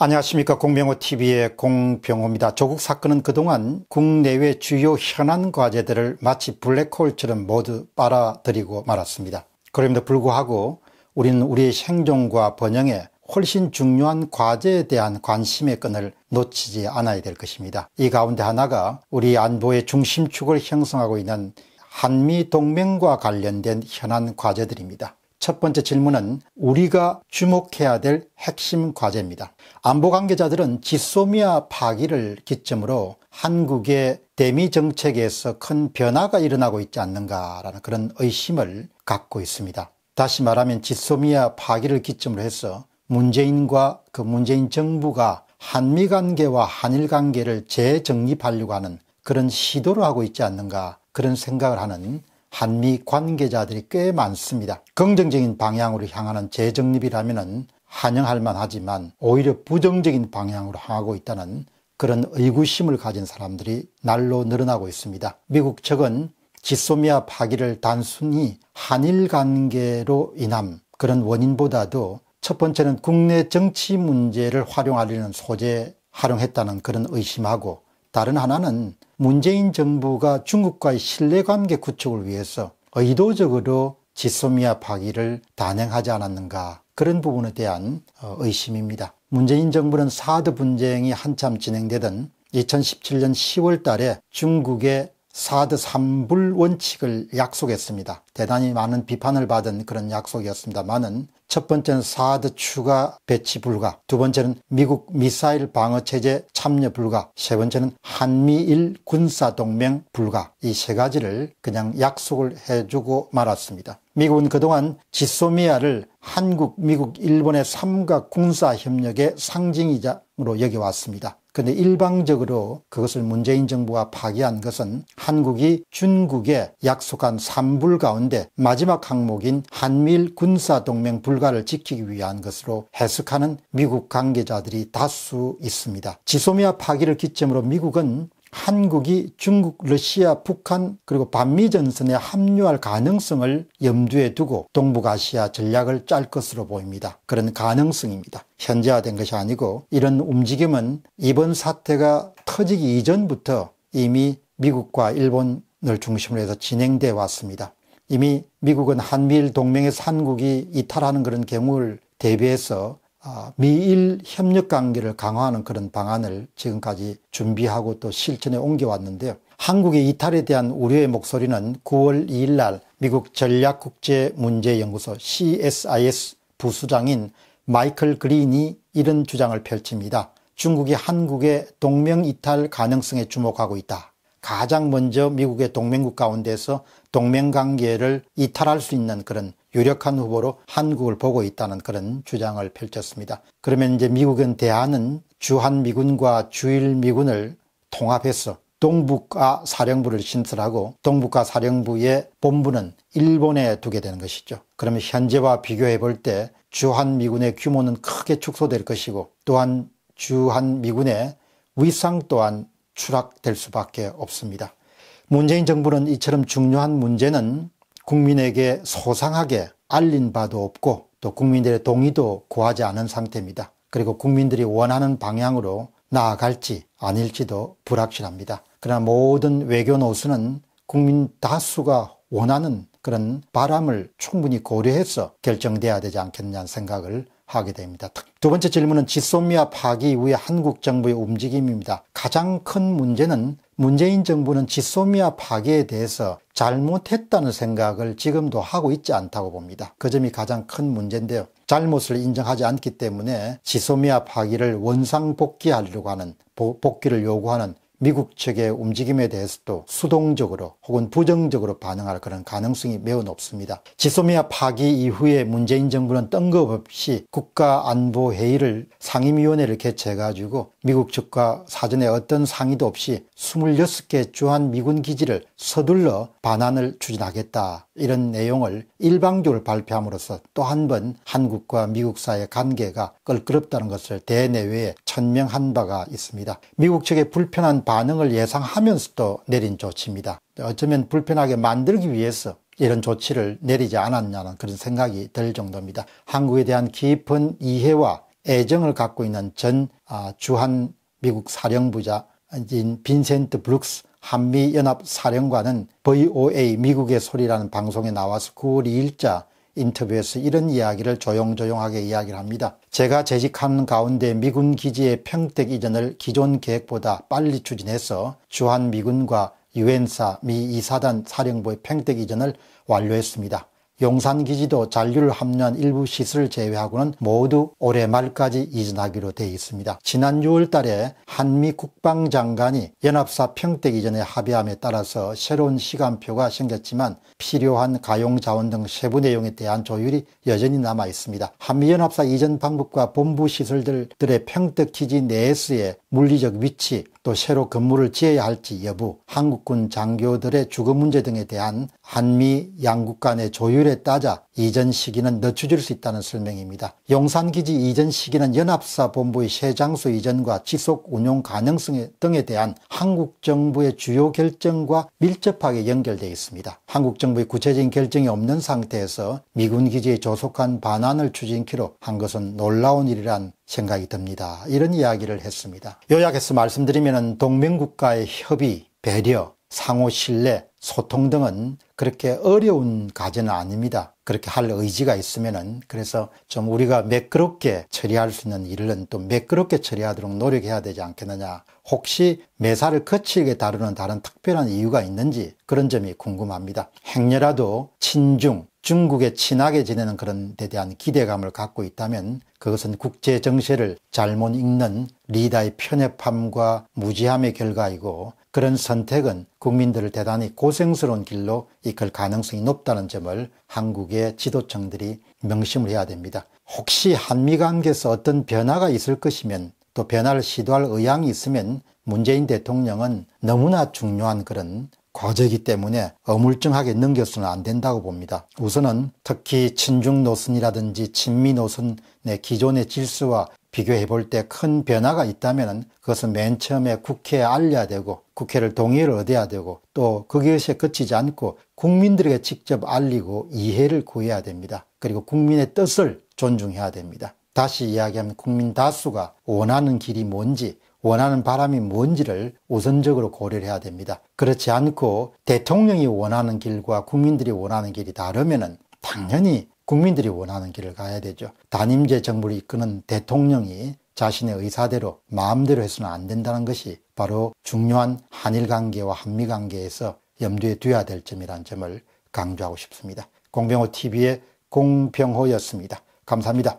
안녕하십니까 공병호TV의 공병호입니다. 조국 사건은 그동안 국내외 주요 현안 과제들을 마치 블랙홀처럼 모두 빨아들이고 말았습니다. 그럼에도 불구하고 우리는 우리의 생존과 번영에 훨씬 중요한 과제에 대한 관심의 끈을 놓치지 않아야 될 것입니다. 이 가운데 하나가 우리 안보의 중심축을 형성하고 있는 한미동맹과 관련된 현안 과제들입니다. 첫 번째 질문은 우리가 주목해야 될 핵심 과제입니다. 안보 관계자들은 지소미아 파기를 기점으로 한국의 대미 정책에서 큰 변화가 일어나고 있지 않는가라는 그런 의심을 갖고 있습니다. 다시 말하면 지소미아 파기를 기점으로 해서 문재인과 그 문재인 정부가 한미 관계와 한일 관계를 재정립하려고 하는 그런 시도를 하고 있지 않는가 그런 생각을 하는 한미 관계자들이 꽤 많습니다. 긍정적인 방향으로 향하는 재정립이라면 환영할 만하지만 오히려 부정적인 방향으로 향하고 있다는 그런 의구심을 가진 사람들이 날로 늘어나고 있습니다. 미국 측은 지소미아 파기를 단순히 한일 관계로 인함 그런 원인보다도 첫 번째는 국내 정치 문제를 활용하려는 소재 활용했다는 그런 의심하고 다른 하나는 문재인 정부가 중국과의 신뢰관계 구축을 위해서 의도적으로 지소미아 파기를 단행하지 않았는가 그런 부분에 대한 어, 의심입니다. 문재인 정부는 사드 분쟁이 한참 진행되던 2017년 10월 달에 중국의 사드 3불 원칙을 약속했습니다. 대단히 많은 비판을 받은 그런 약속이었습니다만은 첫 번째는 사드 추가 배치 불가, 두 번째는 미국 미사일 방어 체제 참여 불가, 세 번째는 한미일 군사 동맹 불가. 이 세 가지를 그냥 약속을 해주고 말았습니다. 미국은 그동안 지소미아를 한국, 미국, 일본의 삼각 군사협력의 상징이자로 여겨왔습니다. 근데 일방적으로 그것을 문재인 정부가 파기한 것은 한국이 중국에 약속한 3불 가운데 마지막 항목인 한미일 군사동맹 불가를 지키기 위한 것으로 해석하는 미국 관계자들이 다수 있습니다. 지소미아 파기를 기점으로 미국은 한국이 중국, 러시아, 북한 그리고 반미 전선에 합류할 가능성을 염두에 두고 동북아시아 전략을 짤 것으로 보입니다. 그런 가능성입니다. 현재화된 것이 아니고 이런 움직임은 이번 사태가 터지기 이전부터 이미 미국과 일본을 중심으로 해서 진행돼 왔습니다. 이미 미국은 한미일 동맹의서국이 이탈하는 그런 경우를 대비해서 아, 미일 협력 관계를 강화하는 그런 방안을 지금까지 준비하고 또 실천에 옮겨왔는데요. 한국의 이탈에 대한 우려의 목소리는 9월 2일 날 미국 전략국제문제연구소 CSIS 부수장인 마이클 그린이 이런 주장을 펼칩니다. 중국이 한국의 동맹 이탈 가능성에 주목하고 있다. 가장 먼저 미국의 동맹국 가운데서 동맹관계를 이탈할 수 있는 그런 유력한 후보로 한국을 보고 있다는 그런 주장을 펼쳤습니다. 그러면 이제 미국은 대안은 주한미군과 주일미군을 통합해서 동북아 사령부를 신설하고 동북아 사령부의 본부는 일본에 두게 되는 것이죠. 그러면 현재와 비교해 볼 때 주한미군의 규모는 크게 축소될 것이고 또한 주한미군의 위상 또한 추락될 수밖에 없습니다. 문재인 정부는 이처럼 중요한 문제는 국민에게 소상하게 알린 바도 없고 또 국민들의 동의도 구하지 않은 상태입니다. 그리고 국민들이 원하는 방향으로 나아갈지 아닐지도 불확실합니다. 그러나 모든 외교 노선은 국민 다수가 원하는 그런 바람을 충분히 고려해서 결정돼야 되지 않겠느냐는 생각을 하게 됩니다. 두 번째 질문은 지소미아 파기 이후의 한국 정부의 움직임입니다. 가장 큰 문제는 문재인 정부는 지소미아 파기에 대해서 잘못했다는 생각을 지금도 하고 있지 않다고 봅니다. 그 점이 가장 큰 문제인데요. 잘못을 인정하지 않기 때문에 지소미아 파기를 원상복귀하려고 하는 복귀를 요구하는 미국 측의 움직임에 대해서도 수동적으로 혹은 부정적으로 반응할 그런 가능성이 매우 높습니다. 지소미아 파기 이후에 문재인 정부는 뜬금없이 국가안보회의를 상임위원회를 개최해가지고 미국 측과 사전에 어떤 상의도 없이 26개 주한 미군 기지를 서둘러 반환을 추진하겠다 이런 내용을 일방적으로 발표함으로써 또 한 번 한국과 미국 사이의 관계가 껄끄럽다는 것을 대내외에 천명한 바가 있습니다. 미국 측의 불편한 반응을 예상하면서도 내린 조치입니다. 어쩌면 불편하게 만들기 위해서 이런 조치를 내리지 않았냐는 그런 생각이 들 정도입니다. 한국에 대한 깊은 이해와 애정을 갖고 있는 전 아, 주한 미국 사령부자인 빈센트 블룩스 한미연합사령관은 VOA 미국의 소리라는 방송에 나와서 9월 2일자 인터뷰에서 이런 이야기를 조용조용하게 이야기를 합니다. 제가 재직한 가운데 미군 기지의 평택 이전을 기존 계획보다 빨리 추진해서 주한 미군과 유엔사 미 2사단 사령부의 평택 이전을 완료했습니다. 용산기지도 잔류를 합류한 일부 시설을 제외하고는 모두 올해 말까지 이전하기로 되어 있습니다. 지난 6월 달에 한미 국방장관이 연합사 평택 이전에 합의함에 따라서 새로운 시간표가 생겼지만 필요한 가용자원 등 세부 내용에 대한 조율이 여전히 남아 있습니다. 한미연합사 이전 방법과 본부 시설들의 평택 기지 내에서의 물리적 위치, 또 새로 건물을 지어야 할지 여부, 한국군 장교들의 주거 문제 등에 대한 한미 양국 간의 조율에 따져 이전 시기는 늦춰질 수 있다는 설명입니다. 용산기지 이전 시기는 연합사 본부의 새 장소 이전과 지속 운용 가능성 등에 대한 한국 정부의 주요 결정과 밀접하게 연결되어 있습니다. 한국 정부의 구체적인 결정이 없는 상태에서 미군 기지의 조속한 반환을 추진키로 한 것은 놀라운 일이란 생각이 듭니다. 이런 이야기를 했습니다. 요약해서 말씀드리면 동맹국가의 협의, 배려, 상호 신뢰, 소통 등은 그렇게 어려운 과제는 아닙니다. 그렇게 할 의지가 있으면은 그래서 좀 우리가 매끄럽게 처리할 수 있는 일은 또 매끄럽게 처리하도록 노력해야 되지 않겠느냐. 혹시 매사를 거칠게 다루는 다른 특별한 이유가 있는지 그런 점이 궁금합니다. 행여라도 친중, 중국에 친하게 지내는 그런 데 대한 기대감을 갖고 있다면 그것은 국제 정세를 잘못 읽는 리더의 편협함과 무지함의 결과이고 그런 선택은 국민들을 대단히 고생스러운 길로 이끌 가능성이 높다는 점을 한국의 지도층들이 명심을 해야 됩니다. 혹시 한미 관계에서 어떤 변화가 있을 것이면 또 변화를 시도할 의향이 있으면 문재인 대통령은 너무나 중요한 그런 과제이기 때문에 어물쩡하게 넘겨서는 안 된다고 봅니다. 우선은 특히 친중 노선이라든지 친미 노선의 기존의 질서와 비교해 볼 때 큰 변화가 있다면 그것은 맨 처음에 국회에 알려야 되고 국회를 동의를 얻어야 되고 또 그것에 그치지 않고 국민들에게 직접 알리고 이해를 구해야 됩니다. 그리고 국민의 뜻을 존중해야 됩니다. 다시 이야기하면 국민 다수가 원하는 길이 뭔지 원하는 바람이 뭔지를 우선적으로 고려를 해야 됩니다. 그렇지 않고 대통령이 원하는 길과 국민들이 원하는 길이 다르면 당연히 국민들이 원하는 길을 가야 되죠. 단임제 정부를 이끄는 대통령이 자신의 의사대로 마음대로 해서는 안 된다는 것이 바로 중요한 한일 관계와 한미 관계에서 염두에 두어야 될 점이라는 점을 강조하고 싶습니다. 공병호 TV의 공병호였습니다. 감사합니다.